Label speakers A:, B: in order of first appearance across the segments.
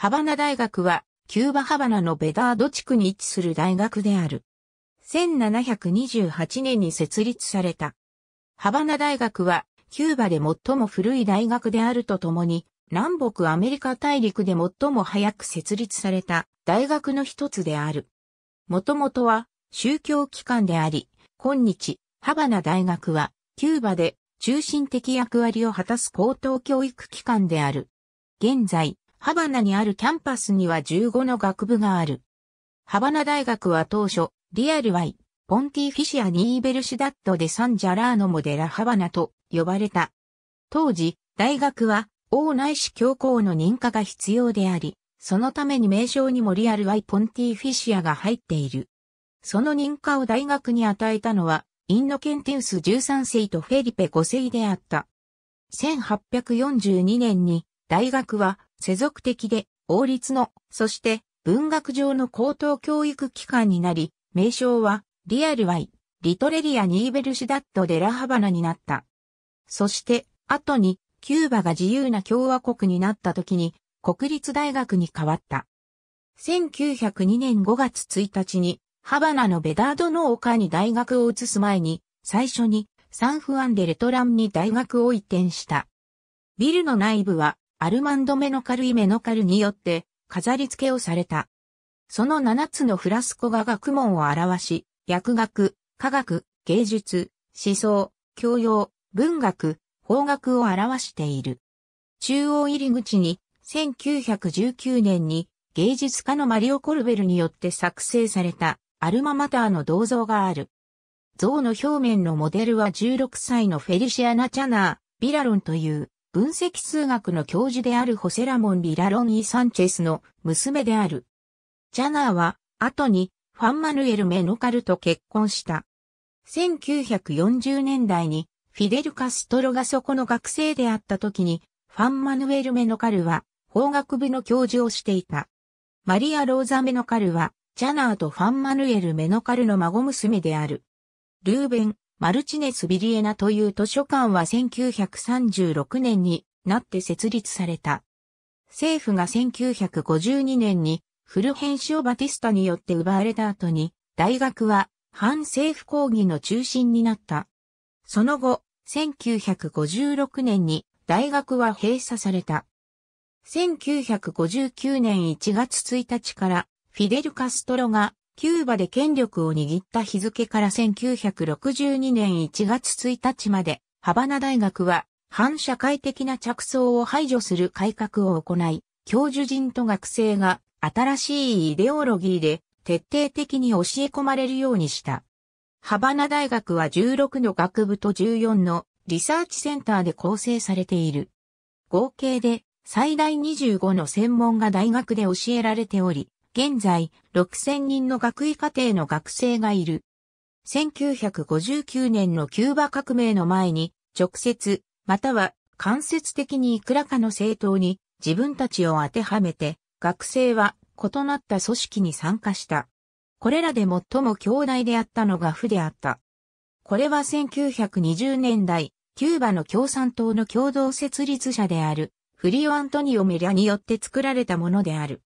A: ハバナ大学は、キューバハバナのベダード地区に位置する大学である。1728年に設立された。ハバナ大学は、キューバで最も古い大学であるとともに、南北アメリカ大陸で最も早く設立された大学の一つである。もともとは宗教機関であり、今日、ハバナ大学は、キューバで中心的役割を果たす高等教育機関である。現在、ハバナにあるキャンパスには15の学部がある。ハバナ大学は当初、リアルワイ、ポンティフィシア・ニーベルシュダット・でサン・ジャラーノ・モデラ・ハバナと呼ばれた。当時、大学は王内市教皇の認可が必要であり、そのために名称にもリアル・ワイ・ポンティフィシアが入っている。その認可を大学に与えたのは、インノケンティウス13世とフェリペ5世であった。1842年に大学は世俗的で、王立の、そして、文学上の高等教育機関になり、名称は、リアルワイ、リトレリア・ニーベルシダット・デ・ラハバナになった。そして、後に、キューバが自由な共和国になった時に、国立大学に変わった。1902年5月1日に、ハバナのベダードの丘に大学を移す前に、最初にサンフアンデレトランに大学を移転した。ビルの内部はアルマンド・メノカルイ・メノカルによって飾り付けをされた。その7つのフラスコが学問を表し、薬学、科学、芸術、思想、教養、文学、法学を表している。中央入り口に1919年に芸術家のマリオ・コルベルによって作成されたアルママターの銅像がある。像の表面のモデルは16歳のフェリシアナ・チャナー、ビラロンという分析数学の教授であるホセラモン・ビラロン・イ・サンチェスの娘である。ジャナーは、後に、ファン・マヌエル・メノカルと結婚した。1940年代に、フィデル・カストロがそこの学生であった時に、ファン・マヌエル・メノカルは、法学部の教授をしていた。マリア・ローザ・メノカルは、ジャナーとファン・マヌエル・メノカルの孫娘である。ルーベン、マルチネス・ビリエナという図書館は1936年になって設立された。政府が1952年にフルヘンシオ・バティスタによって奪われた後に、大学は反政府抗議の中心になった。その後、1956年に大学は閉鎖された。1959年1月1日からフィデル・カストロがキューバで権力を握った日付から1962年1月1日まで、ハバナ大学は反社会的な着想を排除する改革を行い、教授陣と学生が新しいイデオロギーで徹底的に教え込まれるようにした。ハバナ大学は16の学部と14のリサーチセンターで構成されている。合計で最大25の専門が大学で教えられており、現在、6000人の学位課程の学生がいる。1959年のキューバ革命の前に、直接、または間接的にいくらかの政党に自分たちを当てはめて、学生は異なった組織に参加した。これらで最も強大であったのが府であった。これは1920年代、キューバの共産党の共同設立者である、フリオ・アントニオ・メリアによって作られたものである。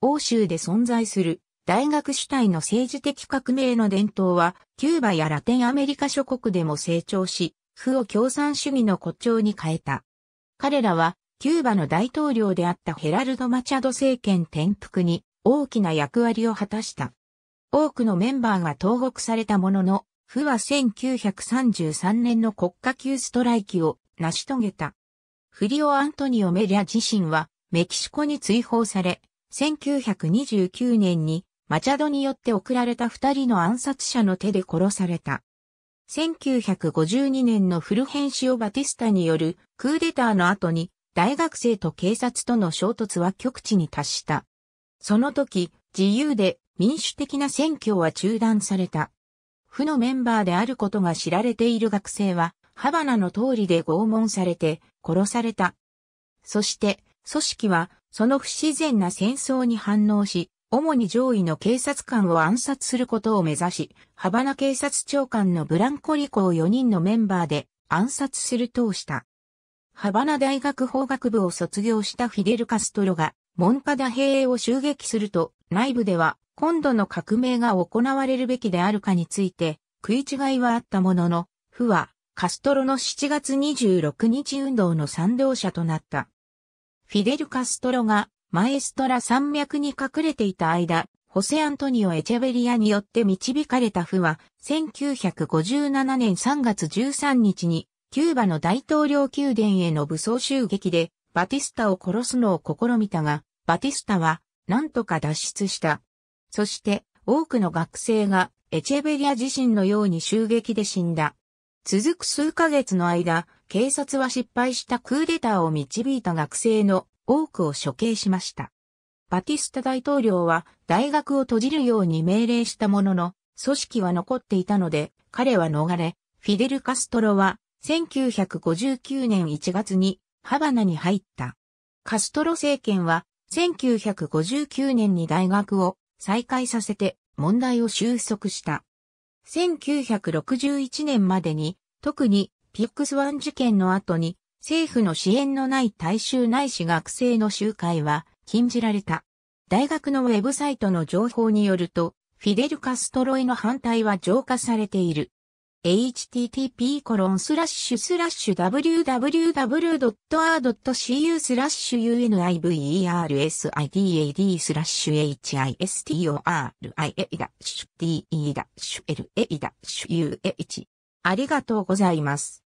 A: 欧州で存在する大学主体の政治的革命の伝統は、キューバやラテンアメリカ諸国でも成長し、負を共産主義の骨頂に変えた。彼らは、キューバの大統領であったヘラルド・マチャド政権転覆に大きな役割を果たした。多くのメンバーが投獄されたものの、負は1933年の国家級ストライキを成し遂げた。フリオ・アントニオ・メリア自身はメキシコに追放され、1929年にマチャドによって送られた二人の暗殺者の手で殺された。1952年のフルヘンシオ・バティスタによるクーデターの後に大学生と警察との衝突は極地に達した。その時、自由で民主的な選挙は中断された。府のメンバーであることが知られている学生は、ハバナの通りで拷問されて殺された。そして、組織はその不自然な戦争に反応し、主に上位の警察官を暗殺することを目指し、ハバナ警察長官のブランコリコを4人のメンバーで暗殺するとした。ハバナ大学法学部を卒業したフィデル・カストロが、モンカダ兵を襲撃すると、内部では今度の革命が行われるべきであるかについて、食い違いはあったものの、フはカストロの7月26日運動の賛同者となった。フィデル・カストロがマエストラ山脈に隠れていた間、ホセ・アントニオ・エチェベリアによって導かれた府は、1957年3月13日に、キューバの大統領宮殿への武装襲撃で、バティスタを殺すのを試みたが、バティスタは、なんとか脱出した。そして、多くの学生が、エチェベリア自身のように襲撃で死んだ。続く数ヶ月の間、警察は失敗したクーデターを導いた学生の多くを処刑しました。バティスタ大統領は大学を閉じるように命令したものの、組織は残っていたので、彼は逃れ、フィデル・カストロは1959年1月にハバナに入った。カストロ政権は1959年に大学を再開させて問題を収束した。1961年までに特にピックスワン事件の後に、政府の支援のない大衆ないし学生の集会は禁じられた。大学のウェブサイトの情報によると、フィデル・カストロへの反対は浄化されている。http コロンスラッシュスラッシュ www.r.cu スラッシュ universidad スラッシュ historei-de-la-u-h ありがとうございます。